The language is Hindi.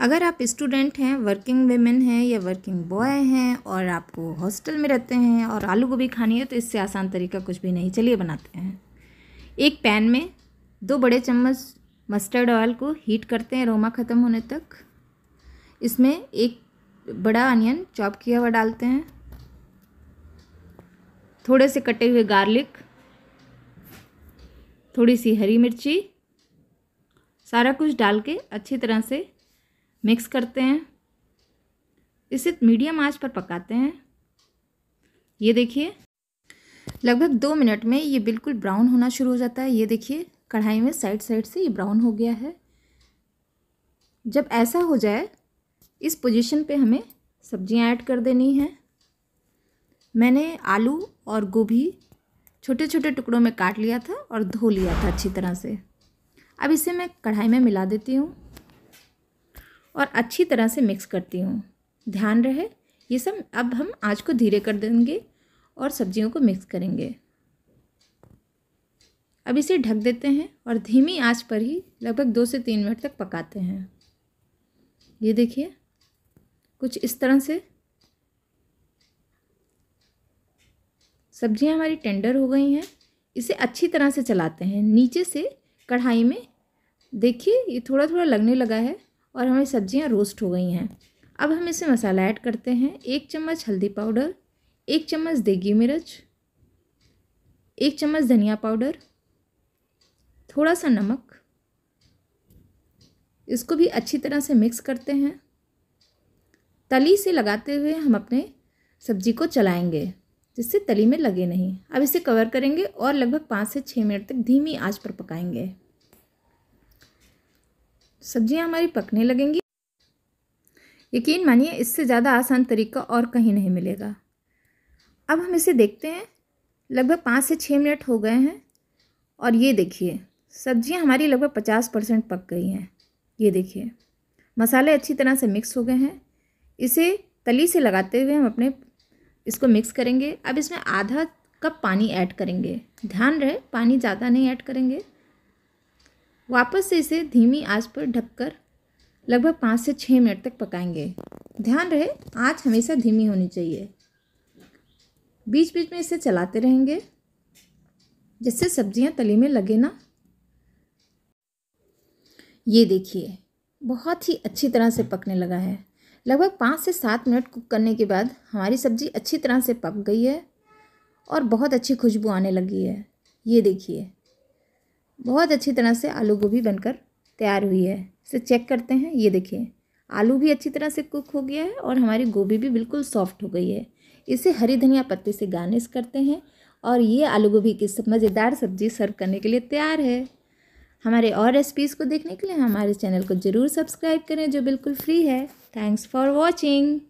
अगर आप स्टूडेंट हैं वर्किंग वेमेन हैं या वर्किंग बॉय हैं और आपको हॉस्टल में रहते हैं और आलू गोभी खानी है तो इससे आसान तरीका कुछ भी नहीं चलिए बनाते हैं एक पैन में दो बड़े चम्मच मस्टर्ड ऑयल को हीट करते हैं रोमा ख़त्म होने तक इसमें एक बड़ा अनियन चॉप किया हुआ डालते हैं थोड़े से कटे हुए गार्लिक थोड़ी सी हरी मिर्ची सारा कुछ डाल के अच्छी तरह से मिक्स करते हैं इसे मीडियम आंच पर पकाते हैं ये देखिए लगभग दो मिनट में ये बिल्कुल ब्राउन होना शुरू हो जाता है ये देखिए कढ़ाई में साइड साइड से ये ब्राउन हो गया है जब ऐसा हो जाए इस पोजीशन पे हमें सब्जियां ऐड कर देनी हैं मैंने आलू और गोभी छोटे छोटे टुकड़ों में काट लिया था और धो लिया था अच्छी तरह से अब इसे मैं कढ़ाई में मिला देती हूँ और अच्छी तरह से मिक्स करती हूँ ध्यान रहे ये सब अब हम आँच को धीरे कर देंगे और सब्जियों को मिक्स करेंगे अब इसे ढक देते हैं और धीमी आंच पर ही लगभग दो से तीन मिनट तक पकाते हैं ये देखिए कुछ इस तरह से सब्जियां हमारी टेंडर हो गई हैं इसे अच्छी तरह से चलाते हैं नीचे से कढ़ाई में देखिए ये थोड़ा थोड़ा लगने लगा है और हमारी सब्ज़ियाँ रोस्ट हो गई हैं अब हम इसे मसाला ऐड करते हैं एक चम्मच हल्दी पाउडर एक चम्मच देगी मिर्च एक चम्मच धनिया पाउडर थोड़ा सा नमक इसको भी अच्छी तरह से मिक्स करते हैं तली से लगाते हुए हम अपने सब्जी को चलाएंगे जिससे तली में लगे नहीं अब इसे कवर करेंगे और लगभग पाँच से छः मिनट तक धीमी आंच पर पकाएंगे सब्जियां हमारी पकने लगेंगी यकीन मानिए इससे ज़्यादा आसान तरीका और कहीं नहीं मिलेगा अब हम इसे देखते हैं लगभग पाँच से छः मिनट हो गए हैं और ये देखिए सब्जियां हमारी लगभग पचास परसेंट पक गई हैं ये देखिए मसाले अच्छी तरह से मिक्स हो गए हैं इसे तली से लगाते हुए हम अपने इसको मिक्स करेंगे अब इसमें आधा कप पानी ऐड करेंगे ध्यान रहे पानी ज़्यादा नहीं ऐड करेंगे वापस से इसे धीमी आंच पर ढककर लगभग पाँच से छः मिनट तक पकाएंगे ध्यान रहे आंच हमेशा धीमी होनी चाहिए बीच बीच में इसे चलाते रहेंगे जिससे सब्जियां तले में लगे ना ये देखिए बहुत ही अच्छी तरह से पकने लगा है लगभग पाँच से सात मिनट कुक करने के बाद हमारी सब्ज़ी अच्छी तरह से पक गई है और बहुत अच्छी खुशबू आने लगी है ये देखिए बहुत अच्छी तरह से आलू गोभी बनकर तैयार हुई है इसे चेक करते हैं ये देखिए आलू भी अच्छी तरह से कुक हो गया है और हमारी गोभी भी बिल्कुल सॉफ्ट हो गई है इसे हरी धनिया पत्ते से गार्निश करते हैं और ये आलू गोभी की मज़ेदार सब्ज़ी सर्व करने के लिए तैयार है हमारे और रेसिपीज़ को देखने के लिए हमारे चैनल को ज़रूर सब्सक्राइब करें जो बिल्कुल फ्री है थैंक्स फॉर वॉचिंग